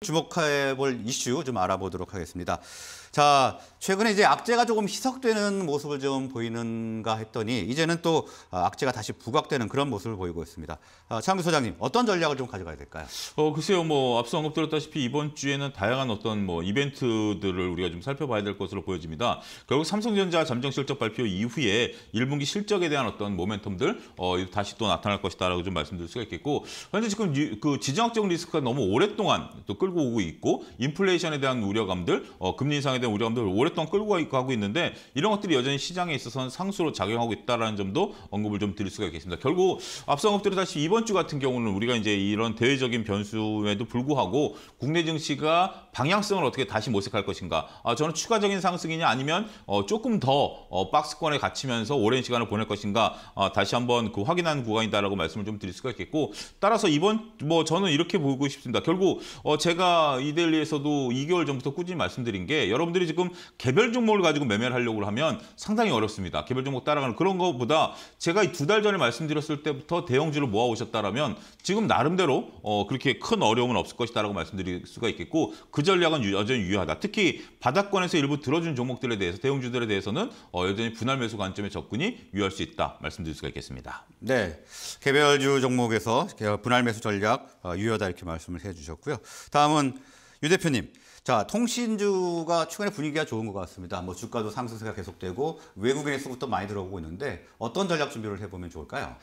주목해 볼 이슈 좀 알아보도록 하겠습니다. 자, 최근에 이제 악재가 조금 희석되는 모습을 좀 보이는가 했더니 이제는 또 아, 악재가 다시 부각되는 그런 모습을 보이고 있습니다. 아, 차은규 소장님, 어떤 전략을 좀 가져가야 될까요? 어, 글쎄요. 뭐 앞서 언급드렸다시피 이번 주에는 다양한 어떤 뭐 이벤트들을 우리가 좀 살펴봐야 될 것으로 보여집니다. 결국 삼성전자 잠정 실적 발표 이후에 1분기 실적에 대한 어떤 모멘텀들 어, 다시 또 나타날 것이다라고 좀 말씀드릴 수가 있겠고 현재 지금 그 지정학적 리스크가 너무 오랫동안 또 끌고 오고 있고 인플레이션에 대한 우려감들, 어, 금리 인상에 대한 대한 우리 감들 오랫동안 끌고 가고 있는데 이런 것들이 여전히 시장에 있어서는 상수로 작용하고 있다는 점도 언급을 좀 드릴 수가 있겠습니다. 결국 앞서 언급드린 다시 이번 주 같은 경우는 우리가 이제 이런 대외적인 변수에도 불구하고 국내 증시가 방향성을 어떻게 다시 모색할 것인가 아, 저는 추가적인 상승이냐 아니면 어, 조금 더 어, 박스권에 갇히면서 오랜 시간을 보낼 것인가 아, 다시 한번 그 확인하는 구간이다라고 말씀을 좀 드릴 수가 있겠고 따라서 이번 뭐 저는 이렇게 보고 싶습니다. 결국 어, 제가 이데일리에서도 2개월 전부터 꾸준히 말씀드린 게 여러분들 여러분들이 지금 개별 종목을 가지고 매매를 하려고 하면 상당히 어렵습니다. 개별 종목 따라가는 그런 것보다 제가 두 달 전에 말씀드렸을 때부터 대형주를 모아 오셨다면 지금 나름대로 어, 그렇게 큰 어려움은 없을 것이다라고 말씀드릴 수가 있겠고 그 전략은 여전히 유효하다. 특히 바닥권에서 일부 들어준 종목들에 대해서 대형주들에 대해서는 어, 여전히 분할 매수 관점의 접근이 유효할 수 있다 말씀드릴 수가 있겠습니다. 네, 개별주 종목에서 분할 매수 전략 어, 유효하다 이렇게 말씀을 해주셨고요. 다음은 유 대표님. 자, 통신주가 최근에 분위기가 좋은 것 같습니다. 뭐 주가도 상승세가 계속되고 외국인에서부터 많이 들어오고 있는데 어떤 전략 준비를 해보면 좋을까요?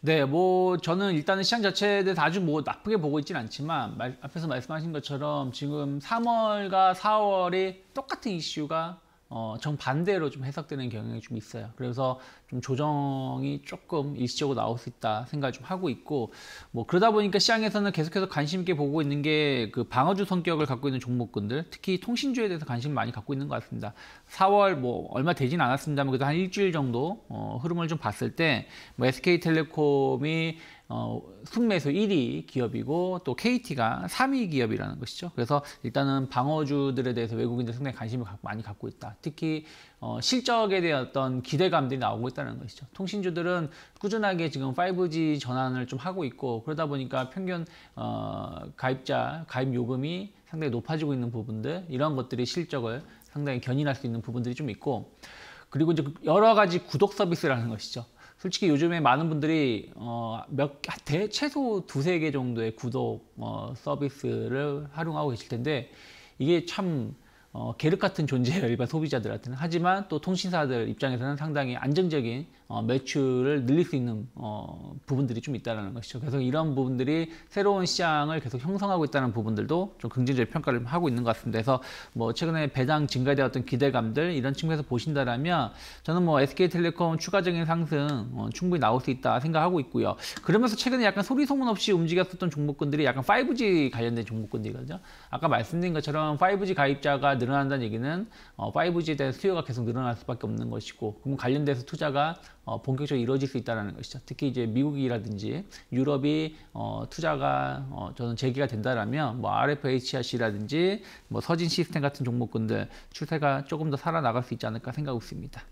네, 뭐 저는 일단은 시장 자체에 대해 아주 뭐 나쁘게 보고 있지는 않지만 말, 앞에서 말씀하신 것처럼 지금 3월과 4월이 똑같은 이슈가 어, 정반대로 좀 해석되는 경향이 좀 있어요. 그래서 좀 조정이 조금 일시적으로 나올 수 있다 생각을 좀 하고 있고, 뭐 그러다 보니까 시장에서는 계속해서 관심 있게 보고 있는 게 그 방어주 성격을 갖고 있는 종목군들, 특히 통신주에 대해서 관심을 많이 갖고 있는 것 같습니다. 4월 뭐 얼마 되진 않았습니다만 그래도 한 일주일 정도 어, 흐름을 좀 봤을 때, 뭐 SK텔레콤이 어, 순매수 1위 기업이고 또 KT가 3위 기업이라는 것이죠. 그래서 일단은 방어주들에 대해서 외국인들 상당히 관심을 많이 갖고 있다. 특히 어, 실적에 대한 어떤 기대감들이 나오고 있다는 것이죠. 통신주들은 꾸준하게 지금 5G 전환을 좀 하고 있고 그러다 보니까 평균 어, 가입자 가입 요금이 상당히 높아지고 있는 부분들 이런 것들이 실적을 상당히 견인할 수 있는 부분들이 좀 있고 그리고 이제 여러 가지 구독 서비스라는 것이죠. 솔직히 요즘에 많은 분들이 어몇 대 최소 두세 개 정도의 구독 어, 서비스를 활용하고 계실 텐데 이게 참 어, 계륵 같은 존재예요 일반 소비자들한테는 하지만 또 통신사들 입장에서는 상당히 안정적인 어, 매출을 늘릴 수 있는 어, 부분들이 좀 있다는 것이죠. 그래서 이런 부분들이 새로운 시장을 계속 형성하고 있다는 부분들도 좀 긍정적 평가를 하고 있는 것 같습니다. 그래서 뭐 최근에 배당 증가되었던 기대감들 이런 측면에서 보신다면 저는 뭐 SK텔레콤 추가적인 상승 어, 충분히 나올 수 있다 생각하고 있고요. 그러면서 최근에 약간 소리 소문 없이 움직였었던 종목군들이 약간 5G 관련된 종목군들이거든요. 아까 말씀드린 것처럼 5G 가입자가 늘어난다는 얘기는 어, 5G에 대한 수요가 계속 늘어날 수밖에 없는 것이고 그럼 관련돼서 투자가 어, 본격적으로 이루어질 수 있다는 것이죠. 특히 이제 미국이라든지 유럽이 어, 투자가 어, 저는 재개가 된다라면 뭐 RFHRC라든지 뭐 서진 시스템 같은 종목군들 추세가 조금 더 살아나갈 수 있지 않을까 생각하고 있습니다.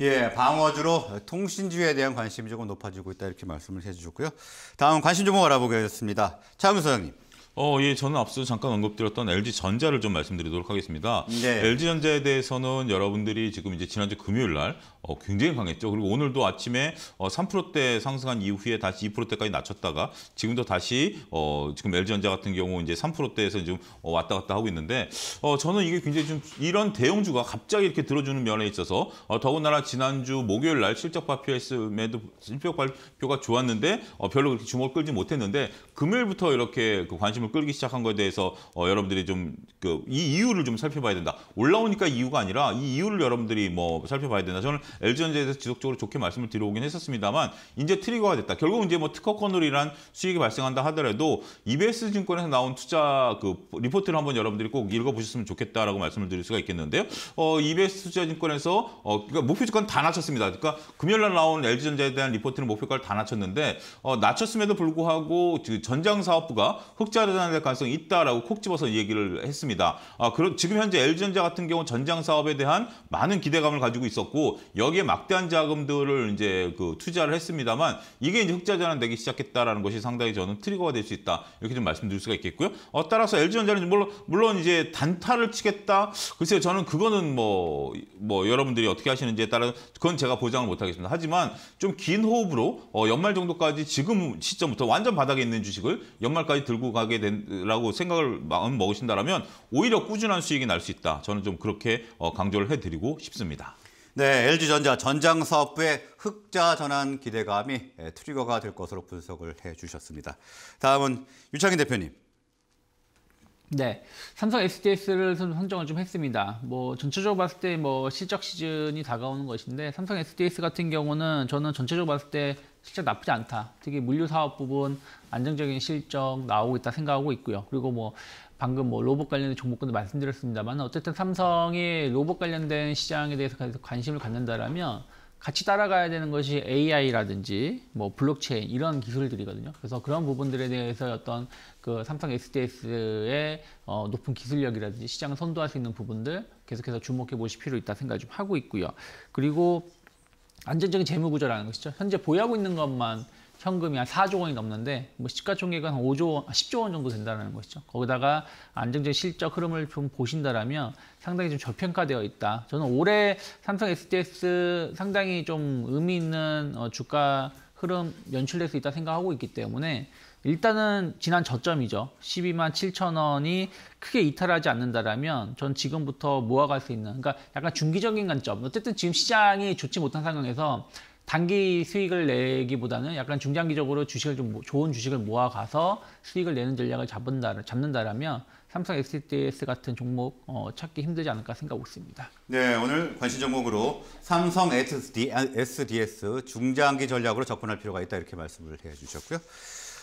예, 방어주로 통신주에 대한 관심이 조금 높아지고 있다 이렇게 말씀을 해주셨고요. 다음 관심 종목 알아보겠습니다. 차은우 소장님. 어, 예, 저는 앞서 잠깐 언급드렸던 LG전자를 좀 말씀드리도록 하겠습니다. 네. LG전자에 대해서는 여러분들이 지금 이제 지난주 금요일 날 어, 굉장히 강했죠. 그리고 오늘도 아침에 어, 3%대 상승한 이후에 다시 2%대까지 낮췄다가 지금도 다시 어, 지금 LG전자 같은 경우 이제 3%대에서 좀 어, 왔다 갔다 하고 있는데 어, 저는 이게 굉장히 좀 이런 대형주가 갑자기 이렇게 들어주는 면에 있어서 어, 더군다나 지난주 목요일 날 실적 발표했음에도 실적 발표가 좋았는데 어, 별로 그렇게 주목을 끌지 못했는데 금요일부터 이렇게 그 관심 관심을 끌기 시작한 것에 대해서 어, 여러분들이 좀그이 이유를 좀 살펴봐야 된다. 올라오니까 이유가 아니라 이 이유를 여러분들이 뭐 살펴봐야 된다. 저는 LG전자에 대해서 지속적으로 좋게 말씀을 드려오긴 했었습니다만 이제 트리거가 됐다. 결국 이제 뭐 특허권으로란 이 수익이 발생한다 하더라도 EBS 증권에서 나온 투자 그 리포트를 한번 여러분들이 꼭 읽어보셨으면 좋겠다라고 말씀을 드릴 수가 있겠는데요. 어, EBS 투자증권에서 어, 그러니까 목표 주가 다 낮췄습니다. 그러니까 금요일날 나온 LG전자에 대한 리포트는 목표가를 다 낮췄는데 어, 낮췄음에도 불구하고 그 전장사업부가 흑자를 빠져나갈 가능성이 있다라고 콕 집어서 얘기를 했습니다. 아, 그런 지금 현재 LG전자 같은 경우 전장 사업에 대한 많은 기대감을 가지고 있었고 여기에 막대한 자금들을 이제 그 투자를 했습니다만 이게 이제 흑자 전환되기 시작했다라는 것이 상당히 저는 트리거가 될 수 있다 이렇게 좀 말씀드릴 수가 있겠고요. 어, 따라서 LG전자는 물론 물론 이제 단타를 치겠다 글쎄요 저는 그거는 뭐뭐 뭐 여러분들이 어떻게 하시는지에 따라 그건 제가 보장을 못하겠습니다. 하지만 좀 긴 호흡으로 어, 연말 정도까지 지금 시점부터 완전 바닥에 있는 주식을 연말까지 들고 가게 된다고 생각을 마음 먹으신다면 오히려 꾸준한 수익이 날 수 있다. 저는 좀 그렇게 어, 강조를 해드리고 싶습니다. 네, LG전자 전장 사업부의 흑자 전환 기대감이 예, 트리거가 될 것으로 분석을 해주셨습니다. 다음은 유창인 대표님. 네, 삼성 SDS를 선정을 좀 했습니다. 뭐 전체적으로 봤을 때 뭐 실적 시즌이 다가오는 것인데 삼성 SDS 같은 경우는 저는 전체적으로 봤을 때 실적 나쁘지 않다. 특히 물류 사업 부분 안정적인 실적 나오고 있다 생각하고 있고요. 그리고 뭐 방금 뭐 로봇 관련된 종목군도 말씀드렸습니다만 어쨌든 삼성이 로봇 관련된 시장에 대해서 관심을 갖는다라면 같이 따라가야 되는 것이 AI라든지 뭐 블록체인 이런 기술들이거든요. 그래서 그런 부분들에 대해서 어떤 그 삼성 SDS의 어 높은 기술력이라든지 시장을 선도할 수 있는 부분들 계속해서 주목해 보실 필요 있다 생각 좀 하고 있고요. 그리고 안전적인 재무 구조라는 것이죠. 현재 보유하고 있는 것만 현금이 한 4조 원이 넘는데 뭐 시가총액은 한 5조 원, 10조 원 정도 된다는 것이죠. 거기다가 안정적 실적 흐름을 좀 보신다라면 상당히 좀 저평가되어 있다. 저는 올해 삼성 SDS 상당히 좀 의미 있는 어, 주가 흐름 연출될 수 있다 생각하고 있기 때문에 일단은 지난 저점이죠. 12만 7천 원이 크게 이탈하지 않는다라면 전 지금부터 모아갈 수 있는 그러니까 약간 중기적인 관점 어쨌든 지금 시장이 좋지 못한 상황에서 단기 수익을 내기보다는 약간 중장기적으로 주식을 좀 좋은 주식을 모아가서 수익을 내는 전략을 잡는다, 잡는다라면 삼성 SDS 같은 종목 어, 찾기 힘들지 않을까 생각하고 있습니다. 네, 오늘 관심 종목으로 삼성 SD, SDS 중장기 전략으로 접근할 필요가 있다 이렇게 말씀을 해주셨고요.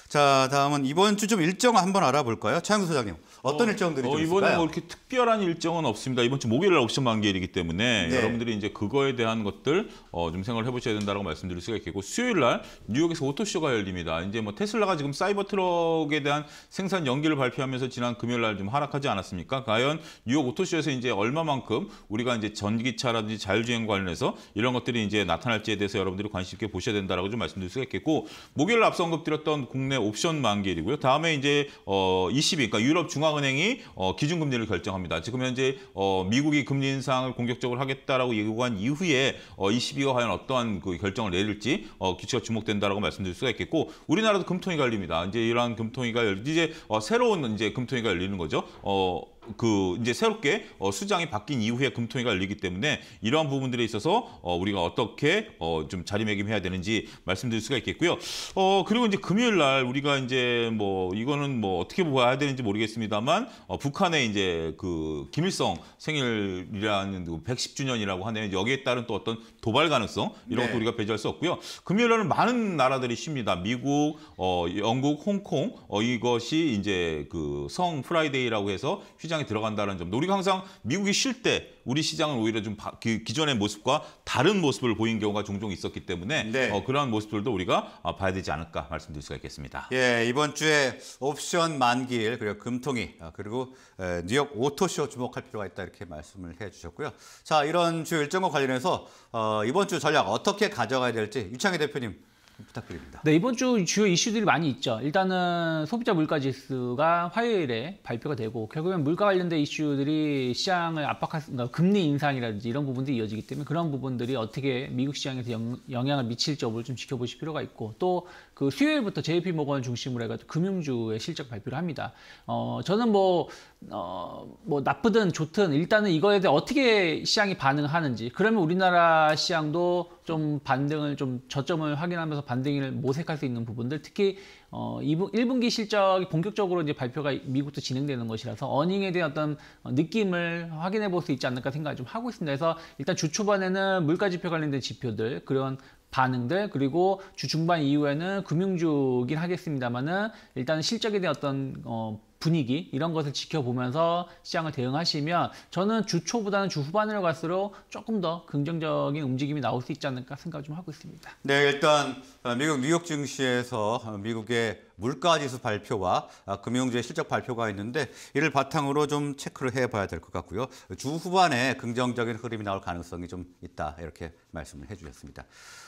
자, 다음은 이번 주 좀 일정 한번 알아볼까요? 차영수 소장님. 어떤 어, 일정들이 어, 이번에 뭐 이렇게 특별한 일정은 없습니다. 이번 주 목요일 날 옵션 만기일이기 때문에 네. 여러분들이 이제 그거에 대한 것들 어, 좀 생각을 해보셔야 된다고 말씀드릴 수가 있겠고 수요일 날 뉴욕에서 오토쇼가 열립니다. 이제 뭐 테슬라가 지금 사이버 트럭에 대한 생산 연기를 발표하면서 지난 금요일 날 좀 하락하지 않았습니까? 과연 뉴욕 오토쇼에서 이제 얼마만큼 우리가 이제 전기차라든지 자율주행 관련해서 이런 것들이 이제 나타날지에 대해서 여러분들이 관심 있게 보셔야 된다고좀 말씀드릴 수가 있겠고 목요일 앞서 언급드렸던 국내 옵션 만기일이고요. 다음에 이제 어 20일, 그러니까 유럽 중앙은행이 어 기준금리를 결정합니다. 지금 현재 어 미국이 금리 인상을 공격적으로 하겠다라고 예고한 이후에 어 22가 과연 어떠한 그 결정을 내릴지 어기초가 주목된다라고 말씀드릴 수가 있겠고 우리나라도 금통위가 열립니다. 이제 이러한 금통위가 열 이제 어 새로운 이제 금통위가 열리는 거죠. 어그 이제 새롭게 어, 수장이 바뀐 이후에 금통위가 열리기 때문에 이러한 부분들에 있어서 어, 우리가 어떻게 어, 좀 자리매김해야 되는지 말씀드릴 수가 있겠고요. 어, 그리고 이제 금요일 날 우리가 이제 뭐 이거는 뭐 어떻게 봐야 되는지 모르겠습니다만 어, 북한의 이제 그 김일성 생일이라는 110주년이라고 그 하네요. 여기에 따른 또 어떤 도발 가능성 이런 것도 네. 우리가 배제할 수 없고요. 금요일 날은 많은 나라들이 쉽니다. 미국, 어, 영국, 홍콩 어, 이것이 이제 그 성 프라이데이라고 해서 휴 시장에 들어간다는 점. 우리가 항상 미국이 쉴 때 우리 시장은 오히려 좀 바, 그 기존의 모습과 다른 모습을 보인 경우가 종종 있었기 때문에 네. 어, 그러한 모습들도 우리가 어, 봐야 되지 않을까 말씀드릴 수가 있겠습니다. 예, 이번 주에 옵션 만기일 그리고 금통위 어, 그리고 에, 뉴욕 오토쇼 주목할 필요가 있다 이렇게 말씀을 해주셨고요. 자, 이런 주 일정과 관련해서 어, 이번 주 전략 어떻게 가져가야 될지 유창희 대표님 부탁드립니다. 네, 이번 주 주요 이슈들이 많이 있죠. 일단은 소비자 물가 지수가 화요일에 발표가 되고 결국엔 물가 관련된 이슈들이 시장을 압박할 그러니까 금리 인상이라든지 이런 부분들이 이어지기 때문에 그런 부분들이 어떻게 미국 시장에서 영, 영향을 미칠지 여부를 좀 지켜보실 필요가 있고 또그 수요일부터 JP 모건 중심으로 해가지고 금융주의 실적 발표를 합니다. 어, 저는 뭐, 어, 뭐 나쁘든 좋든 일단은 이거에 대해 어떻게 시장이 반응하는지 그러면 우리나라 시장도 좀 반등을 좀 저점을 확인하면서 반등을 모색할 수 있는 부분들 특히 어, 2분, 1분기 실적이 본격적으로 이제 발표가 미국도 진행되는 것이라서 어닝에 대한 어떤 느낌을 확인해 볼 수 있지 않을까 생각을 좀 하고 있습니다. 그래서 일단 주 초반에는 물가 지표 관련된 지표들 그런 반응들 그리고 주 중반 이후에는 금융주긴 하겠습니다만은 일단 실적에 대한 어떤 어, 분위기 이런 것을 지켜보면서 시장을 대응하시면 저는 주 초보다는 주 후반으로 갈수록 조금 더 긍정적인 움직임이 나올 수 있지 않을까 생각을 좀 하고 있습니다. 네, 일단 어, 미국 뉴욕 증시에서 어, 미국의 물가지수 발표와 어, 금융주의 실적 발표가 있는데 이를 바탕으로 좀 체크를 해봐야 될 것 같고요. 주 후반에 긍정적인 흐름이 나올 가능성이 좀 있다 이렇게 말씀을 해주셨습니다.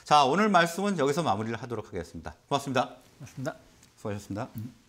자 오늘 말씀은 여기서 마무리를 하도록 하겠습니다. 고맙습니다. 고맙습니다. 수고하셨습니다. 음.